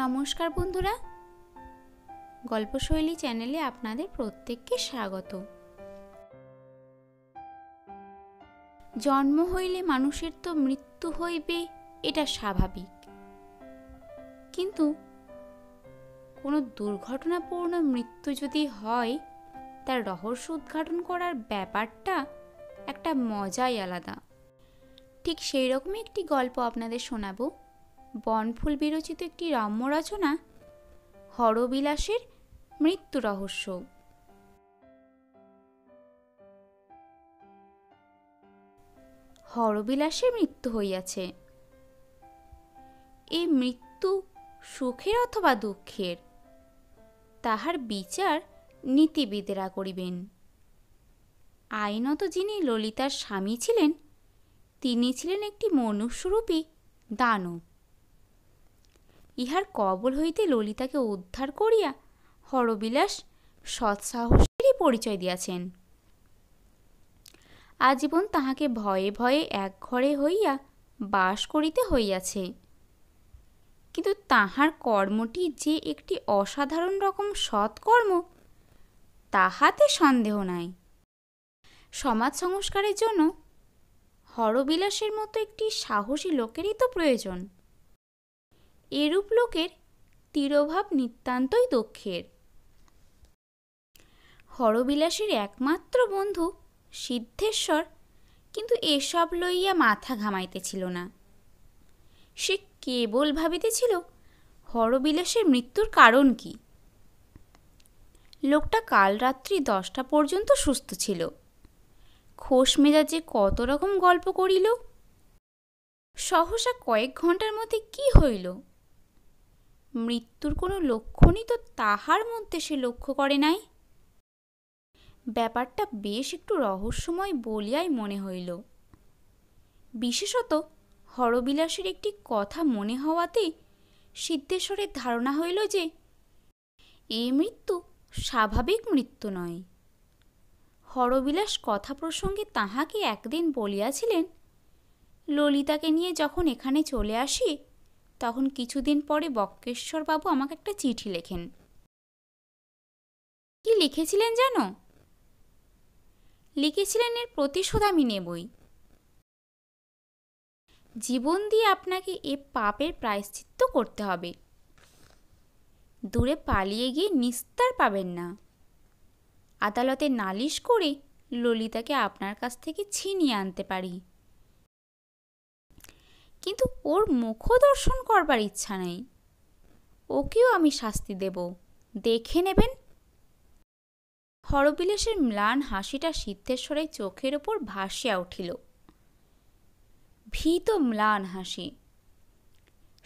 নমস্কার বন্ধুরা গল্পশৈলী চ্যানেলে আপনাদের প্রত্যেককে স্বাগত জন্ম হইলে মানুষের তো মৃত্যু হইবে এটা স্বাভাবিক কিন্তু কোনো দুর্ঘটনাপূর্ণ মৃত্যু যদি হয় তার রহস্য উদ্ঘাটন করার ব্যাপারটা একটা মজাই আলাদা ঠিক সেই রকমই একটি গল্প আপনাদের শোনাবো বনফুল বিরচিত একটি রাম্য রচনা হরবিলাসের মৃত্যু রহস্য হরবিলাসের মৃত্যু হইয়াছে এই মৃত্যু সুখের অথবা দুঃখের তাহার বিচার নীতিবিদেরা করিবেন আইনত যিনি ললিতার স্বামী ছিলেন তিনি ছিলেন একটি মনুষ্যরূপী দানব ইহার কবল হইতে ললিতাকে উদ্ধার করিয়া হরবিলাস সৎসাহসেরই পরিচয় দিয়াছেন আজীবন তাহাকে ভয়ে ভয়ে এক ঘরে হইয়া বাস করিতে হইয়াছে কিন্তু তাহার কর্মটি যে একটি অসাধারণ রকম সৎকর্ম তাহাতে সন্দেহ নাই সমাজ সংস্কারের জন্য হরবিলাসের মতো একটি সাহসী লোকেরই তো প্রয়োজন এরূপ লোকের তিরোভাব নিতান্তই দক্ষের হরবিলাসের একমাত্র বন্ধু সিদ্ধেশ্বর কিন্তু এসব লইয়া মাথা ঘামাইতেছিল না সে কেবল ভাবিতেছিল হরবিলাসের মৃত্যুর কারণ কি লোকটা কাল রাত্রি দশটা পর্যন্ত সুস্থ ছিল খোস মেজাজে কত রকম গল্প করিল সহসা কয়েক ঘন্টার মধ্যে কি হইল মৃত্যুর কোনো লক্ষণই তো তাহার মধ্যে সে লক্ষ্য করে নাই ব্যাপারটা বেশ একটু রহস্যময় বলিয়াই মনে হইল বিশেষত হরবিলাসের একটি কথা মনে হওয়াতে সিদ্ধেশ্বরের ধারণা হইল যে এ মৃত্যু স্বাভাবিক মৃত্যু নয় হরবিলাস কথা প্রসঙ্গে তাহাকে একদিন বলিয়াছিলেন ললিতাকে নিয়ে যখন এখানে চলে আসি তখন কিছুদিন পরে বক্রেশ্বরবাবু আমাকে একটা চিঠি লেখেন কি লিখেছিলেন যেন লিখেছিলেন এর প্রতিশোধ আমি নেবই জীবন দিয়ে আপনাকে এ পাপের প্রায়শ্চিত্ত করতে হবে দূরে পালিয়ে গিয়ে নিস্তার পাবেন না আদালতে নালিশ করে ললিতাকে আপনার কাছ থেকে ছিনিয়ে আনতে পারি কিন্তু ওর মুখ দর্শন করবার ইচ্ছা নেই ওকেও আমি শাস্তি দেব দেখে নেবেন হরবিলেশের ম্লান হাসিটা সিদ্ধেশ্বরের চোখের ওপর ভাসিয়া উঠিল ভীত ম্লান হাসি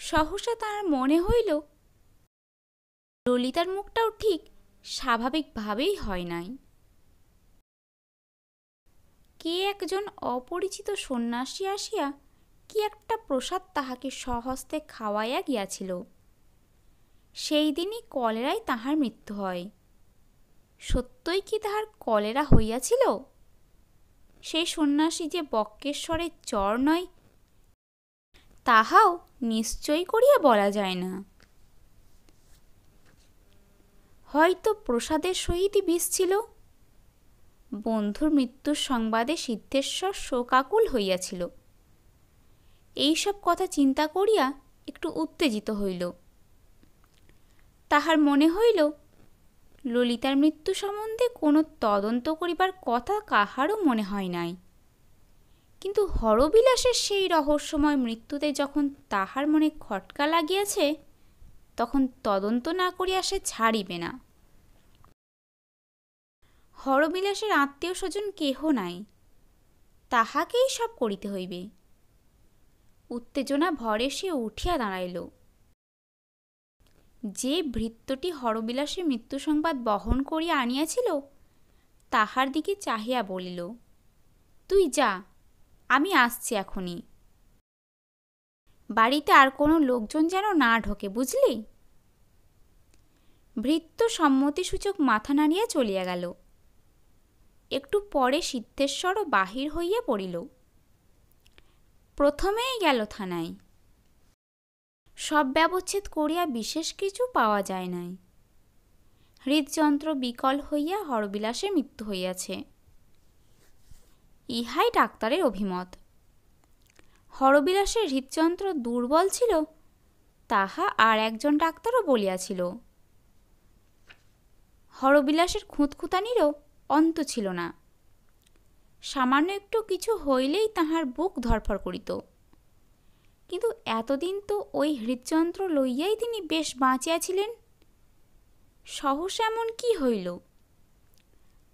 সহসা তার মনে হইল ললিতার মুখটাও ঠিক স্বাভাবিকভাবেই হয় নাই কে একজন অপরিচিত সন্ন্যাসী আসিয়া কি একটা প্রসাদ তাহাকে সহস্তে খাওয়াইয়া গিয়াছিল সেই দিনই কলেরায় তাহার মৃত্যু হয় সত্যই কি তাহার কলেরা হইয়াছিল সেই সন্ন্যাসী যে বক্কেশ্বরের চর নয় তাহাও নিশ্চয় করিয়া বলা যায় না হয়তো প্রসাদের সহিতই বিষ ছিল বন্ধুর মৃত্যুর সংবাদে সিদ্ধেশ্বর শোকাকুল হইয়াছিল এই সব কথা চিন্তা করিয়া একটু উত্তেজিত হইল তাহার মনে হইল ললিতার মৃত্যু সম্বন্ধে কোনো তদন্ত করিবার কথা কাহারও মনে হয় নাই কিন্তু হরবিলাসের সেই রহস্যময় মৃত্যুতে যখন তাহার মনে খটকা লাগিয়াছে তখন তদন্ত না করিয়া সে ছাড়িবে না হরবিলাসের আত্মীয় স্বজন কেহ নাই তাহাকেই সব করিতে হইবে উত্তেজনা ভরে সে উঠিয়া দাঁড়াইল যে ভৃত্যটি হরবিলাসের মৃত্যু সংবাদ বহন করিয়া আনিয়াছিল তাহার দিকে চাহিয়া বলিল তুই যা আমি আসছি এখনই বাড়িতে আর কোনো লোকজন যেন না ঢোকে বুঝলি ভৃত্য সম্মতিসূচক মাথা নাড়িয়া চলিয়া গেল একটু পরে সিদ্ধেশ্বরও বাহির হইয়া পড়িল প্রথমেই গেল থানায় সব ব্যবচ্ছেদ করিয়া বিশেষ কিছু পাওয়া যায় নাই হৃদযন্ত্র বিকল হইয়া হরবিলাসে মৃত্যু হইয়াছে ইহাই ডাক্তারের অভিমত হরবিলাসের হৃদযন্ত্র দুর্বল ছিল তাহা আর একজন ডাক্তারও বলিয়াছিল হরবিলাসের খুঁতখুতানিরও অন্ত ছিল না সামান্য একটু কিছু হইলেই তাহার বুক ধরফর করিত কিন্তু এতদিন তো ওই হৃদযন্ত্র লইয়াই তিনি বেশ বাঁচিয়াছিলেন সহস এমন কি হইল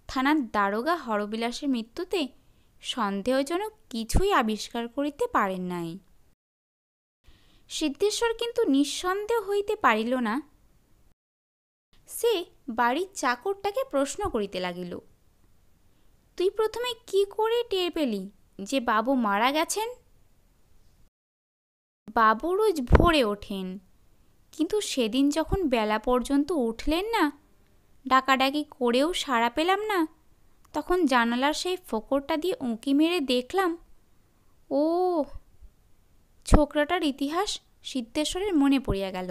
থানার দারোগা হরবিলাসের মৃত্যুতে সন্দেহজনক কিছুই আবিষ্কার করিতে পারেন নাই সিদ্ধেশ্বর কিন্তু নিঃসন্দেহ হইতে পারিল না সে বাড়ির চাকরটাকে প্রশ্ন করিতে লাগিল তুই প্রথমে কি করে টের পেলি যে বাবু মারা গেছেন বাবু রোজ ভোরে ওঠেন কিন্তু সেদিন যখন বেলা পর্যন্ত উঠলেন না ডাকাডাকি করেও সাড়া পেলাম না তখন জানালার সেই ফোকরটা দিয়ে উঁকি মেরে দেখলাম ও ছোকরাটার ইতিহাস সিদ্ধেশ্বরের মনে পড়িয়া গেল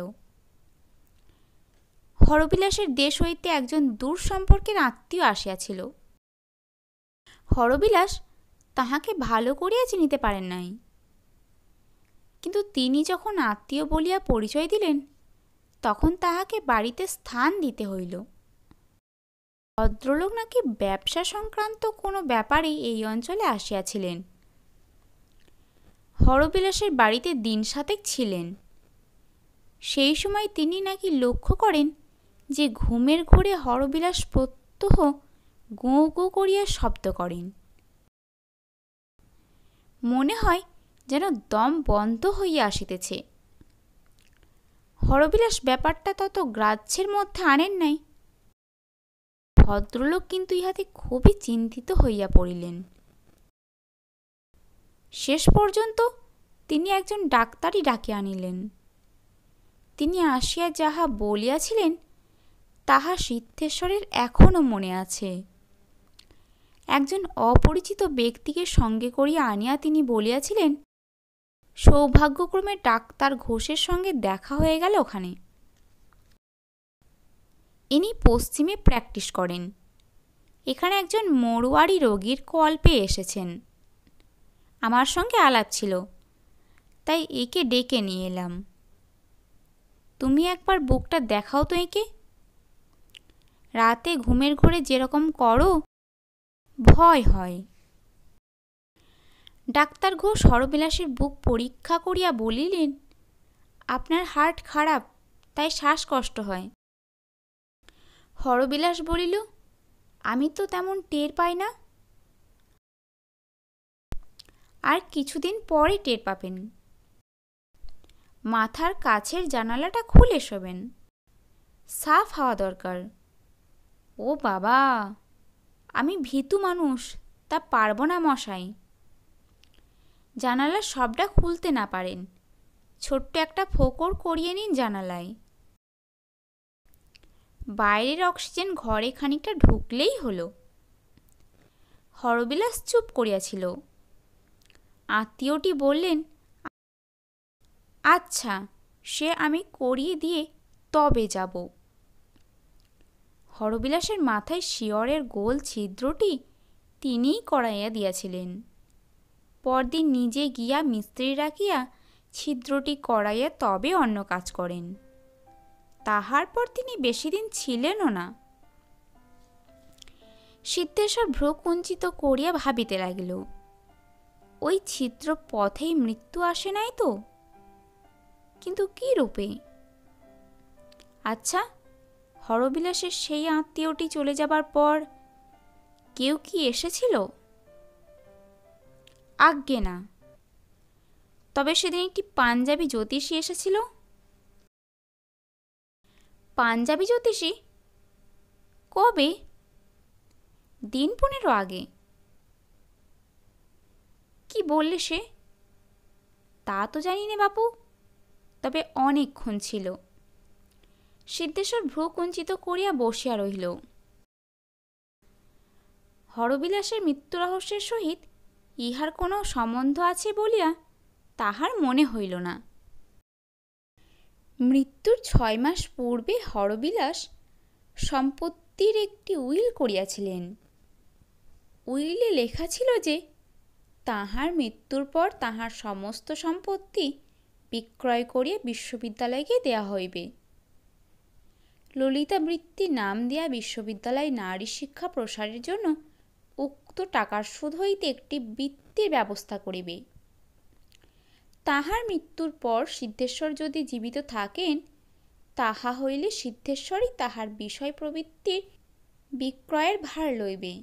হরবিলাসের দেশ হইতে একজন দূর সম্পর্কের আত্মীয় আসিয়াছিল হরবিলাস তাহাকে ভালো করিয়া চিনিতে পারেন নাই কিন্তু তিনি যখন আত্মীয় বলিয়া পরিচয় দিলেন তখন তাহাকে বাড়িতে স্থান দিতে হইল ভদ্রলোক নাকি ব্যবসা সংক্রান্ত কোনো ব্যাপারেই এই অঞ্চলে আসিয়াছিলেন হরবিলাসের বাড়িতে দিন সাতেক ছিলেন সেই সময় তিনি নাকি লক্ষ্য করেন যে ঘুমের ঘোরে হরবিলাস প্রত্যহ গো গো করিয়া শব্দ করেন মনে হয় যেন দম বন্ধ হইয়া আসিতেছে হরবিলাস ব্যাপারটা তত গ্রাহ্যের মধ্যে আনেন নাই ভদ্রলোক কিন্তু ইহাতে খুবই চিন্তিত হইয়া পড়িলেন শেষ পর্যন্ত তিনি একজন ডাক্তারই ডাকে আনিলেন তিনি আসিয়া যাহা বলিয়াছিলেন তাহা সিদ্ধেশ্বরের এখনও মনে আছে একজন অপরিচিত ব্যক্তিকে সঙ্গে করিয়া আনিয়া তিনি বলিয়াছিলেন সৌভাগ্যক্রমে ডাক্তার ঘোষের সঙ্গে দেখা হয়ে গেল ওখানে ইনি পশ্চিমে প্র্যাকটিস করেন এখানে একজন মরুয়ারি রোগীর কল পেয়ে এসেছেন আমার সঙ্গে আলাপ ছিল তাই একে ডেকে নিয়ে এলাম তুমি একবার বুকটা দেখাও তো একে রাতে ঘুমের ঘরে যেরকম করো ভয় হয় ডাক্তার ঘোষ সরবিলাসের বুক পরীক্ষা করিয়া বলিলেন আপনার হার্ট খারাপ তাই শ্বাসকষ্ট হয় হরবিলাস বলিল আমি তো তেমন টের পাই না আর কিছুদিন পরে টের পাবেন মাথার কাছের জানালাটা খুলে শোবেন সাফ হওয়া দরকার ও বাবা আমি ভীতু মানুষ তা পারব না মশাই জানালার সবটা খুলতে না পারেন ছোট্ট একটা ফোকর করিয়ে নিন জানালায় বাইরের অক্সিজেন ঘরে খানিকটা ঢুকলেই হলো হরবিলাস চুপ করিয়াছিল আত্মীয়টি বললেন আচ্ছা সে আমি করিয়ে দিয়ে তবে যাব হরবিলাসের মাথায় শিয়রের গোল ছিদ্রটি তিনিই করাইয়া দিয়াছিলেন পরদিন নিজে গিয়া মিস্ত্রি রাখিয়া ছিদ্রটি করাইয়া তবে অন্য কাজ করেন তাহার পর তিনি বেশিদিন ছিলেনও না সিদ্ধেশ্বর ভ্রকুঞ্চিত করিয়া ভাবিতে লাগিল ওই ছিদ্র পথেই মৃত্যু আসে নাই তো কিন্তু কি রূপে আচ্ছা হরবিলাসের সেই আত্মীয়টি চলে যাবার পর কেউ কি এসেছিল আজ্ঞে না তবে সেদিন একটি পাঞ্জাবি জ্যোতিষী এসেছিল পাঞ্জাবি জ্যোতিষী কবে দিন পনেরো আগে কি বললে সে তা তো জানি না বাপু তবে অনেকক্ষণ ছিল সিদ্ধেশ্বর ভ্রু কুঞ্চিত করিয়া বসিয়া রহিল হরবিলাসের মৃত্যু রহস্যের সহিত ইহার কোনো সম্বন্ধ আছে বলিয়া তাহার মনে হইল না মৃত্যুর ছয় মাস পূর্বে হরবিলাস সম্পত্তির একটি উইল করিয়াছিলেন উইলে লেখা ছিল যে তাহার মৃত্যুর পর তাহার সমস্ত সম্পত্তি বিক্রয় করিয়া বিশ্ববিদ্যালয়কে দেয়া হইবে ললিতাবৃত্তি নাম দেয়া বিশ্ববিদ্যালয়ে নারী শিক্ষা প্রসারের জন্য উক্ত টাকার সুদ হইতে একটি বৃত্তির ব্যবস্থা করিবে তাহার মৃত্যুর পর সিদ্ধেশ্বর যদি জীবিত থাকেন তাহা হইলে সিদ্ধেশ্বরই তাহার বিষয় প্রবৃত্তির বিক্রয়ের ভার লইবে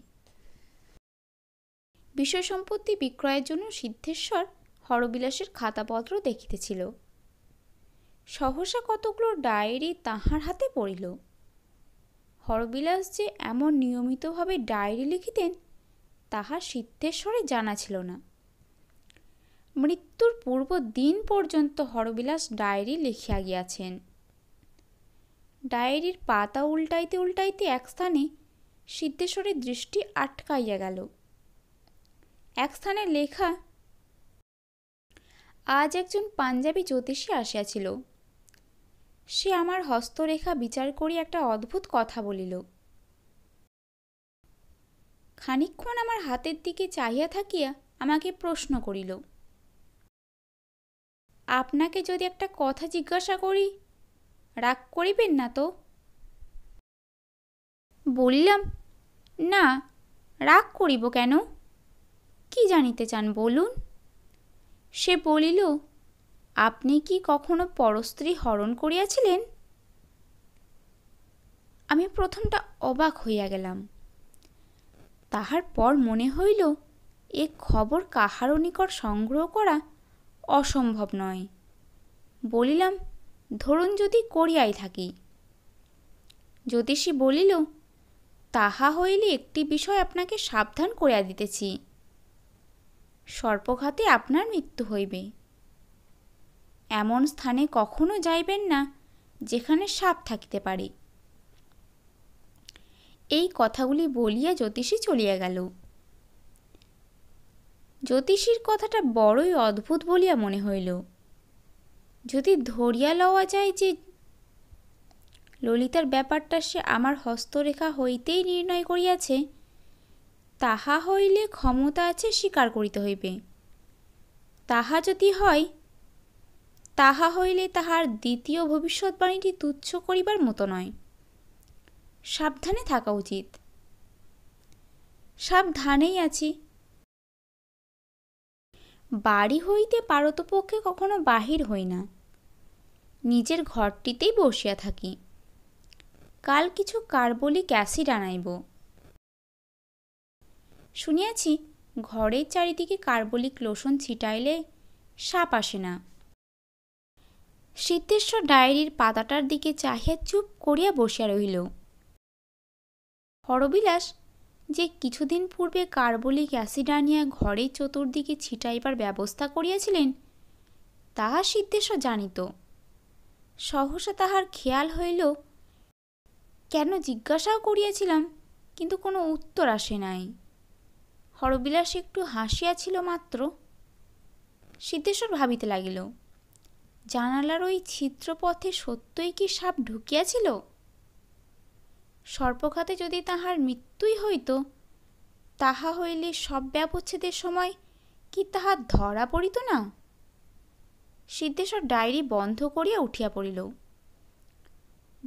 বিষয় সম্পত্তি বিক্রয়ের জন্য সিদ্ধেশ্বর হরবিলাসের খাতাপত্র দেখিতেছিল সহসা কতগুলো ডায়েরি তাহার হাতে পড়িল হরবিলাস যে এমন নিয়মিতভাবে ডায়েরি লিখিতেন তাহা সিদ্ধেশ্বরে জানা ছিল না মৃত্যুর পূর্ব দিন পর্যন্ত হরবিলাস ডায়েরি লিখিয়া গিয়াছেন ডায়েরির পাতা উল্টাইতে উল্টাইতে এক স্থানে সিদ্ধেশ্বরের দৃষ্টি আটকাইয়া গেল এক স্থানে লেখা আজ একজন পাঞ্জাবি জ্যোতিষী আসিয়াছিল সে আমার হস্তরেখা বিচার করি একটা অদ্ভুত কথা বলিল খানিক্ষণ আমার হাতের দিকে চাহিয়া থাকিয়া আমাকে প্রশ্ন করিল আপনাকে যদি একটা কথা জিজ্ঞাসা করি রাগ করিবেন না তো বললাম না রাগ করিব কেন কি জানিতে চান বলুন সে বলিল আপনি কি কখনো পরস্ত্রী হরণ করিয়াছিলেন আমি প্রথমটা অবাক হইয়া গেলাম তাহার পর মনে হইল এ খবর কাহারও নিকট সংগ্রহ করা অসম্ভব নয় বলিলাম ধরুন যদি করিয়াই থাকি জ্যোতিষী বলিল তাহা হইলে একটি বিষয় আপনাকে সাবধান করিয়া দিতেছি সর্পঘাতে আপনার মৃত্যু হইবে এমন স্থানে কখনো যাইবেন না যেখানে সাপ থাকিতে পারে এই কথাগুলি বলিয়া জ্যোতিষী চলিয়া গেল জ্যোতিষীর কথাটা বড়ই অদ্ভুত বলিয়া মনে হইল যদি ধরিয়া লওয়া যায় যে ললিতার ব্যাপারটা সে আমার হস্তরেখা হইতেই নির্ণয় করিয়াছে তাহা হইলে ক্ষমতা আছে স্বীকার করিতে হইবে তাহা যদি হয় তাহা হইলে তাহার দ্বিতীয় ভবিষ্যৎবাণীটি তুচ্ছ করিবার মতো নয় সাবধানে থাকা উচিত সাবধানেই আছি বাড়ি হইতে পারতপক্ষে কখনো বাহির হই না নিজের ঘরটিতেই বসিয়া থাকি কাল কিছু কার্বলিক অ্যাসিড আনাইব শুনিয়াছি ঘরের চারিদিকে কার্বলিক লোশন ছিটাইলে সাপ আসে না সিদ্ধেশ্বর ডায়েরির পাতাটার দিকে চাহিয়া চুপ করিয়া বসিয়া রহিল হরবিলাস যে কিছুদিন পূর্বে কার্বলিক অ্যাসিড আনিয়া ঘরে চতুর্দিকে ছিটাইবার ব্যবস্থা করিয়াছিলেন তাহা সিদ্ধেশ্বর জানিত সহসা তাহার খেয়াল হইল কেন জিজ্ঞাসাও করিয়াছিলাম কিন্তু কোনো উত্তর আসে নাই হরবিলাস একটু হাসিয়াছিল মাত্র সিদ্ধেশ্বর ভাবিতে লাগিল জানালার ওই ছিদ্রপথে সত্যই কি সাপ ঢুকিয়াছিল সর্পঘাতে যদি তাহার মৃত্যুই হইত তাহা হইলে সব ব্যবচ্ছেদের সময় কি তাহা ধরা পড়িত না সিদ্ধেশ্বর ডায়েরি বন্ধ করিয়া উঠিয়া পড়িল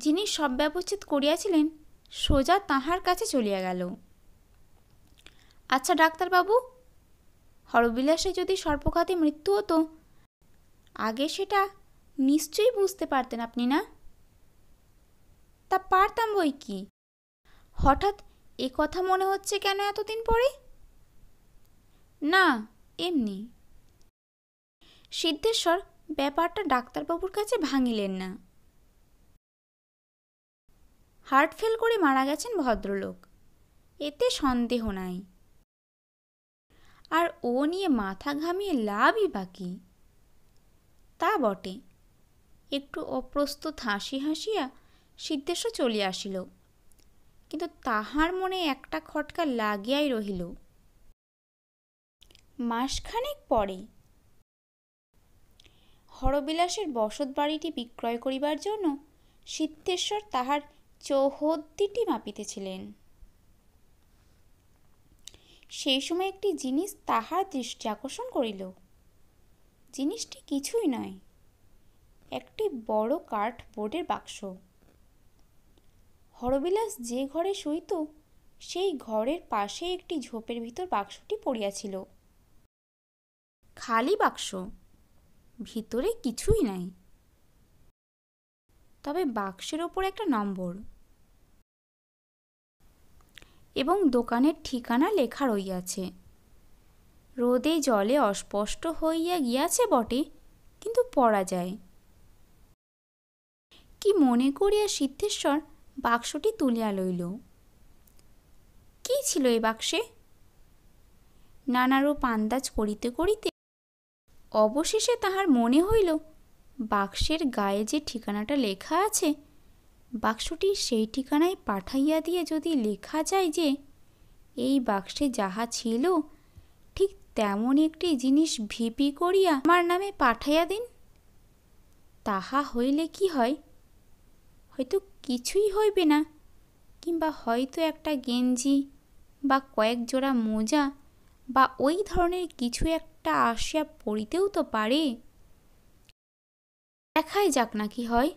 যিনি সব ব্যবচ্ছেদ করিয়াছিলেন সোজা তাহার কাছে চলিয়া গেল আচ্ছা ডাক্তারবাবু হরবিলাসে যদি সর্পঘাতে মৃত্যু হতো আগে সেটা নিশ্চয়ই বুঝতে পারতেন আপনি না তা পারতাম বই কি হঠাৎ এ কথা মনে হচ্ছে কেন এতদিন পরে না এমনি সিদ্ধেশ্বর ব্যাপারটা ডাক্তারবাবুর কাছে ভাঙিলেন না হার্ট ফেল করে মারা গেছেন ভদ্রলোক এতে সন্দেহ নাই আর ও নিয়ে মাথা ঘামিয়ে লাভই বাকি তা বটে একটু অপ্রস্তুত হাসি হাসিয়া সিদ্ধেশ্বর চলিয়া আসিল কিন্তু তাহার মনে একটা খটকা লাগিয়াই রহিল মাসখানেক পরে হরবিলাসের বসত বাড়িটি বিক্রয় করিবার জন্য সিদ্ধেশ্বর তাহার চৌহদ্দিটি মাপিতেছিলেন সেই সময় একটি জিনিস তাহার দৃষ্টি আকর্ষণ করিল জিনিসটি কিছুই নয় একটি বড় কাঠ বোর্ডের বাক্স হরবিলাস যে ঘরে শুইত সেই ঘরের পাশে একটি ঝোপের ভিতর বাক্সটি পড়িয়াছিল খালি বাক্স ভিতরে কিছুই নাই তবে বাক্সের ওপর একটা নম্বর এবং দোকানের ঠিকানা লেখা রইয়াছে রোদে জলে অস্পষ্ট হইয়া গিয়াছে বটে কিন্তু পড়া যায় কি মনে করিয়া সিদ্ধেশ্বর বাক্সটি তুলিয়া লইল কি ছিল এই বাক্সে নানারূপ আন্দাজ করিতে করিতে অবশেষে তাহার মনে হইল বাক্সের গায়ে যে ঠিকানাটা লেখা আছে বাক্সটি সেই ঠিকানায় পাঠাইয়া দিয়ে যদি লেখা যায় যে এই বাক্সে যাহা ছিল তেমন একটি জিনিস ভিপি করিয়া আমার নামে পাঠাইয়া দিন তাহা হইলে কি হয় হয়তো কিছুই হইবে না কিংবা হয়তো একটা গেঞ্জি বা কয়েক জোড়া মোজা বা ওই ধরনের কিছু একটা আসিয়া পড়িতেও তো পারে দেখাই যাক না কি হয়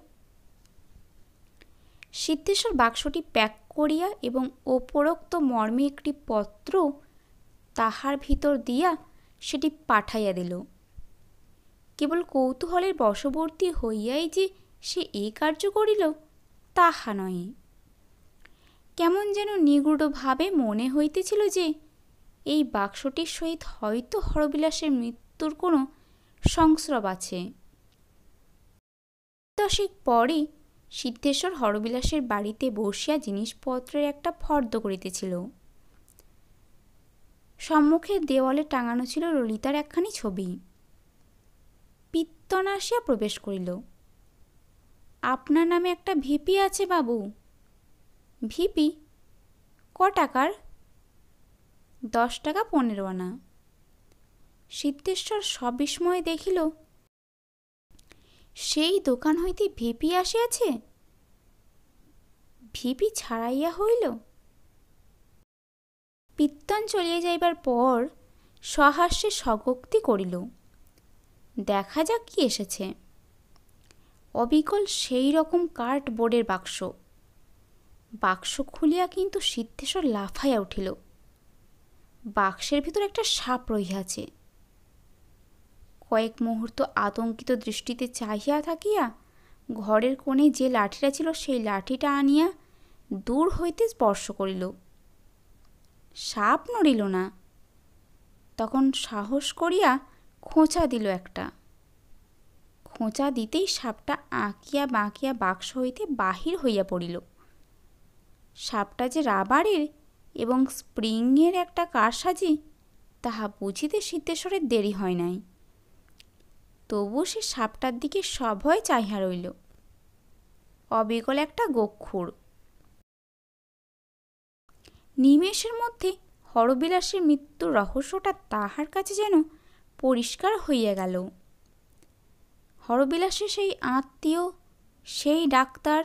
সিদ্ধেশ্বর বাক্সটি প্যাক করিয়া এবং ওপরোক্ত মর্মে একটি পত্র তাহার ভিতর দিয়া সেটি পাঠাইয়া দিল কেবল কৌতূহলের বশবর্তী হইয়াই যে সে এ কার্য করিল তাহা নয় কেমন যেন নিগূঢ়ভাবে মনে হইতেছিল যে এই বাক্সটির সহিত হয়তো হরবিলাসের মৃত্যুর কোনো সংস্রব আছে দশেক পরে সিদ্ধেশ্বর হরবিলাসের বাড়িতে বসিয়া জিনিসপত্রের একটা ফর্দ করিতেছিল সম্মুখের দেওয়ালে টাঙানো ছিল ললিতার একখানি ছবি পিত্তন আসিয়া প্রবেশ করিল আপনার নামে একটা ভিপি আছে বাবু ভিপি ক টাকার দশ টাকা পনেরো আনা সিদ্ধেশ্বর সবিস্ময়ে দেখিল সেই দোকান হইতে ভিপি আসিয়াছে ভিপি ছাড়াইয়া হইল পিত্তন চলিয়া যাইবার পর সহাস্যে সগক্তি করিল দেখা যাক কি এসেছে অবিকল সেই রকম কার্ট বোর্ডের বাক্স বাক্স খুলিয়া কিন্তু সিদ্ধেশ্বর লাফাইয়া উঠিল বাক্সের ভিতর একটা সাপ রহিয়াছে কয়েক মুহূর্ত আতঙ্কিত দৃষ্টিতে চাহিয়া থাকিয়া ঘরের কোণে যে লাঠিটা ছিল সেই লাঠিটা আনিয়া দূর হইতে স্পর্শ করিল সাপ নড়িল না তখন সাহস করিয়া খোঁচা দিল একটা খোঁচা দিতেই সাপটা আঁকিয়া বাঁকিয়া বাক্স হইতে বাহির হইয়া পড়িল সাপটা যে রাবারের এবং স্প্রিংয়ের একটা কারসাজি তাহা বুঝিতে সিদ্ধেশ্বরের দেরি হয় নাই তবু সে সাপটার দিকে সভয় চাহিয়া রইল অবিকল একটা গক্ষুড় নিমেষের মধ্যে হরবিলাসের মৃত্যুর রহস্যটা তাহার কাছে যেন পরিষ্কার হইয়া গেল হরবিলাসের সেই আত্মীয় সেই ডাক্তার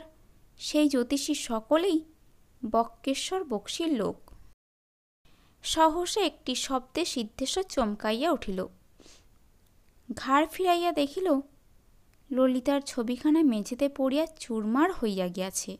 সেই জ্যোতিষী সকলেই বক্কেশ্বর বক্সির লোক সহসে একটি শব্দে সিদ্ধেশ্বর চমকাইয়া উঠিল ঘাড় ফিরাইয়া দেখিল ললিতার ছবিখানা মেঝেতে পড়িয়া চুরমার হইয়া গিয়াছে